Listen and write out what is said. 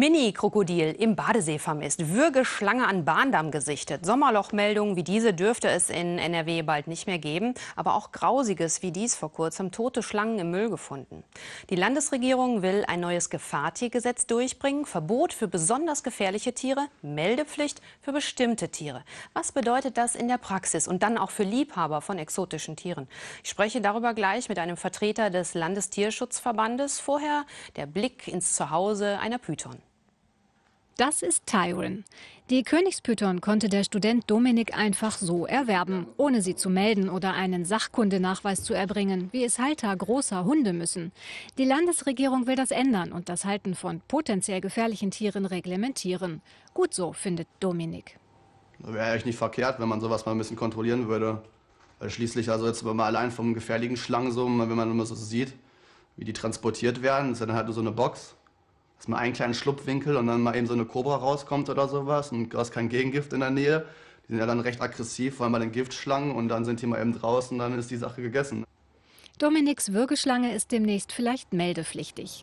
Mini-Krokodil im Badesee vermisst. Würgeschlange an Bahndamm gesichtet. Sommerlochmeldungen wie diese dürfte es in NRW bald nicht mehr geben. Aber auch Grausiges wie dies vor kurzem. Tote Schlangen im Müll gefunden. Die Landesregierung will ein neues Gefahrtiergesetz durchbringen. Verbot für besonders gefährliche Tiere, Meldepflicht für bestimmte Tiere. Was bedeutet das in der Praxis und dann auch für Liebhaber von exotischen Tieren? Ich spreche darüber gleich mit einem Vertreter des Landestierschutzverbandes. Vorher der Blick ins Zuhause einer Python. Das ist Tyron. Die Königspython konnte der Student Dominik einfach so erwerben, ohne sie zu melden oder einen Sachkundenachweis zu erbringen, wie es Halter großer Hunde müssen. Die Landesregierung will das ändern und das Halten von potenziell gefährlichen Tieren reglementieren. Gut so, findet Dominik. Wäre echt nicht verkehrt, wenn man sowas mal ein bisschen kontrollieren würde. Weil schließlich, also jetzt mal allein vom gefährlichen Schlangen so, wenn man immer so sieht, wie die transportiert werden, ist dann halt nur so eine Box dass mal einen kleinen Schlupfwinkel und dann mal eben so eine Kobra rauskommt oder sowas und du hast kein Gegengift in der Nähe. Die sind ja dann recht aggressiv, vor allem bei den Giftschlangen und dann sind die mal eben draußen, und dann ist die Sache gegessen. Dominiks Würgeschlange ist demnächst vielleicht meldepflichtig.